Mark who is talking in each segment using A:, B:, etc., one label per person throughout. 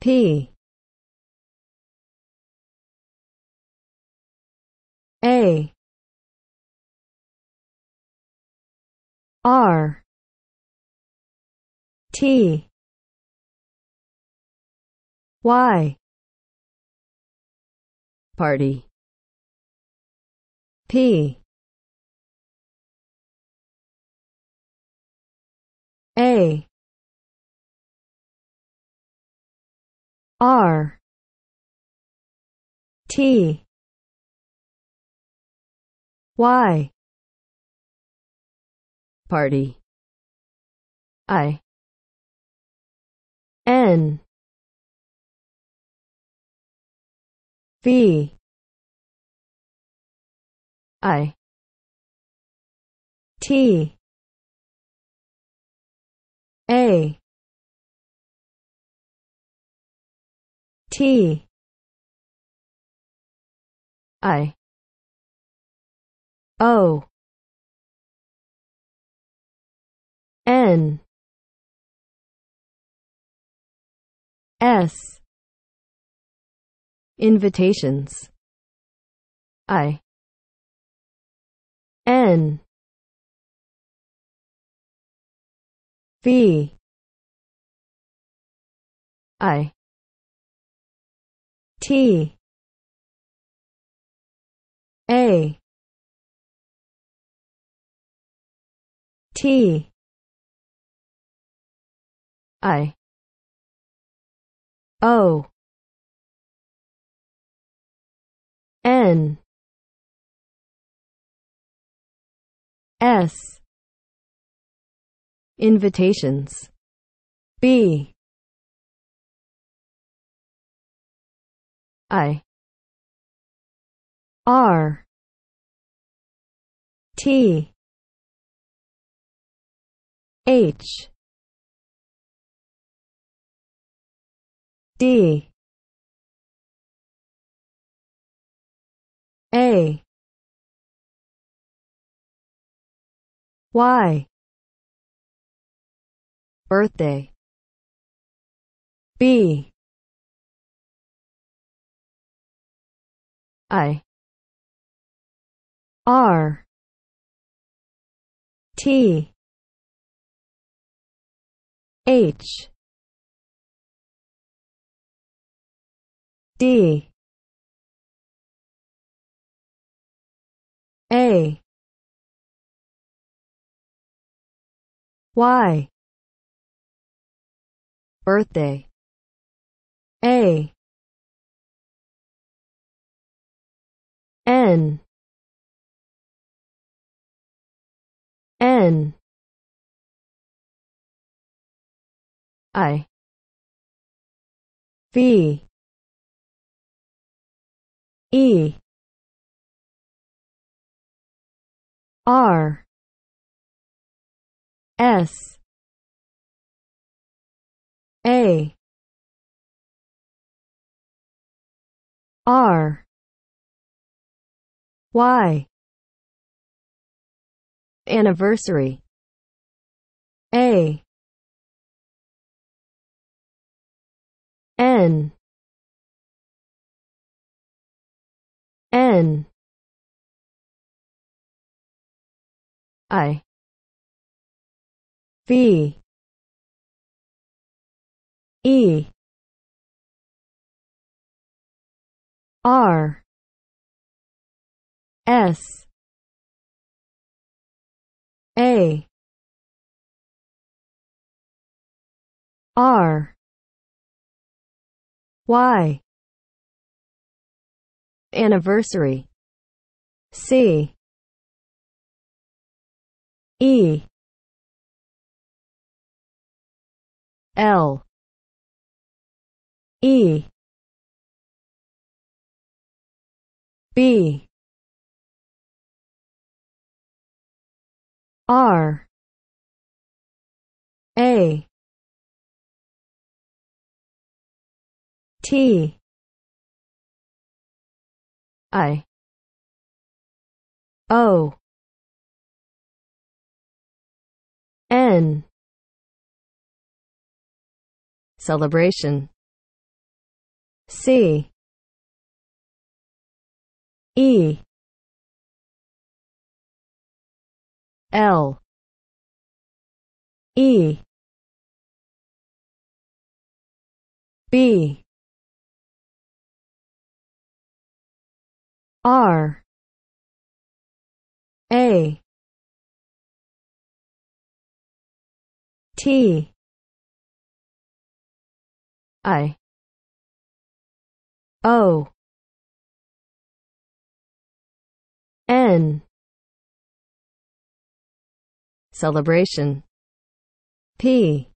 A: P A R T Y Party P A R T Y Party I N V I T A T I O N S Invitations I N V I T A T I O N S Invitations B I R T H D A Y birthday B I R T H D A Y birthday A N N I V E R S A R Y anniversary A N N I V E R S A R Y anniversary C E L E B R A T I O N Celebration C E L E B R A T I O N celebration. P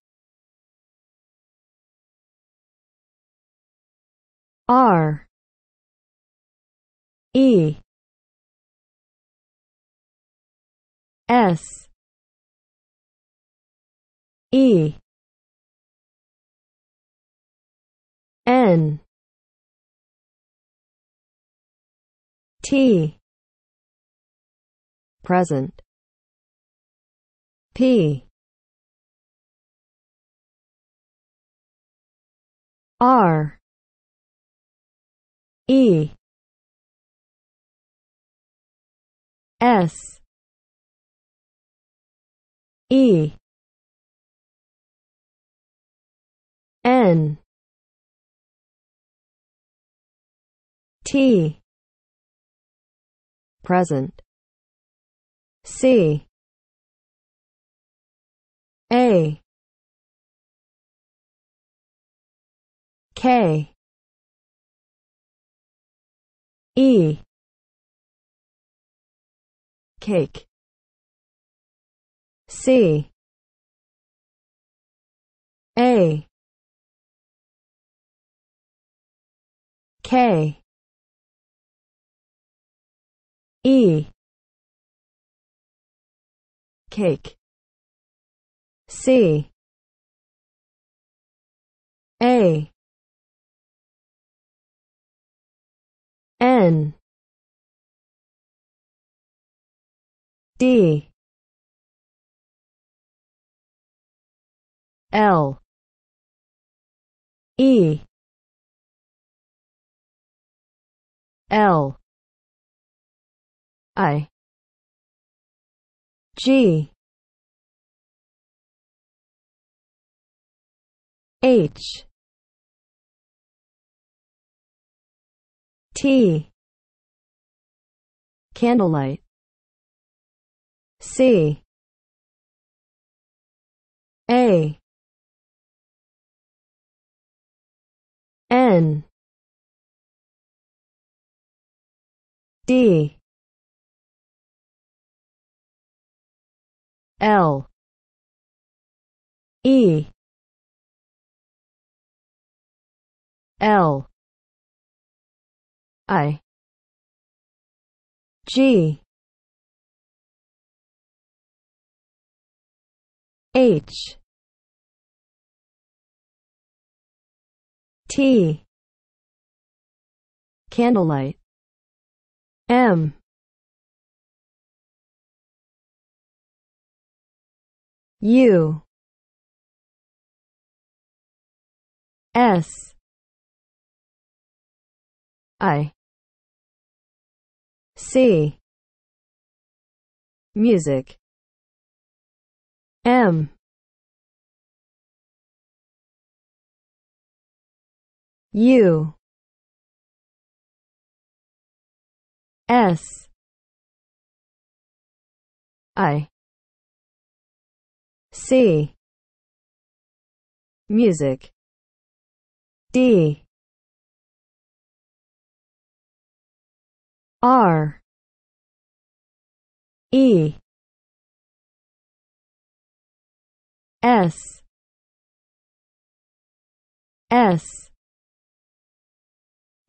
A: R E S E N T present P R E S E N T present C a K E cake C A K E cake C A N D L E L I G H T candlelight C A N D L E L I G H T candlelight M U S I C Music M U S I C Music D R E S S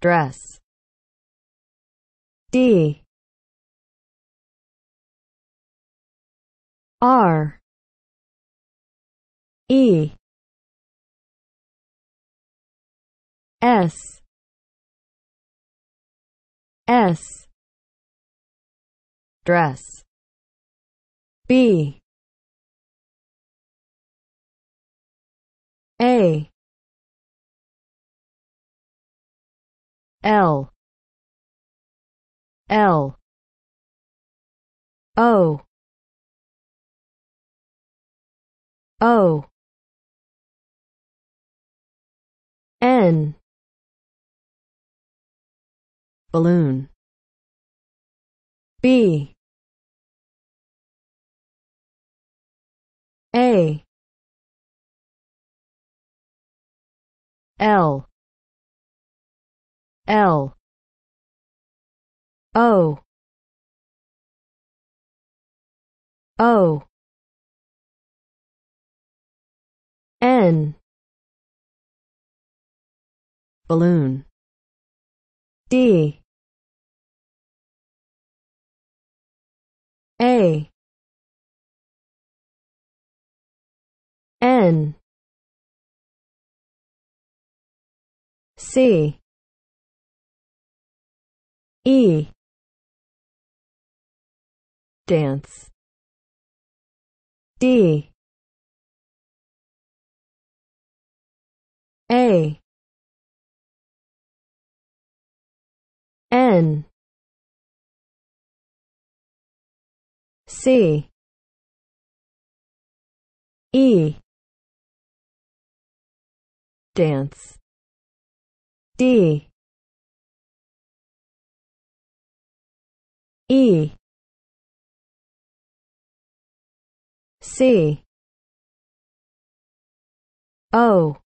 A: dress D R E S S dress B A L L O O N balloon B A L L O O N balloon D A N C E dance D A N C E dance D E C O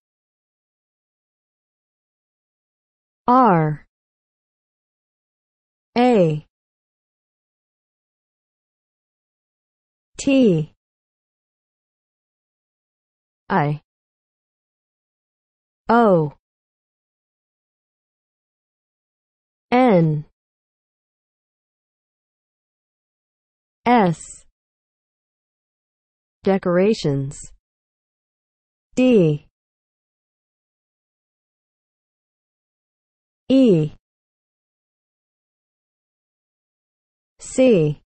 A: R A T I O N S Decorations D E C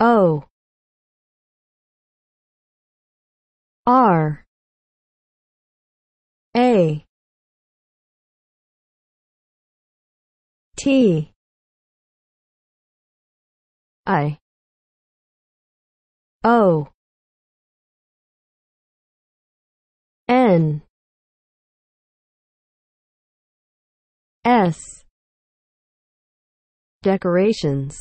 A: O R A T I O N S Decorations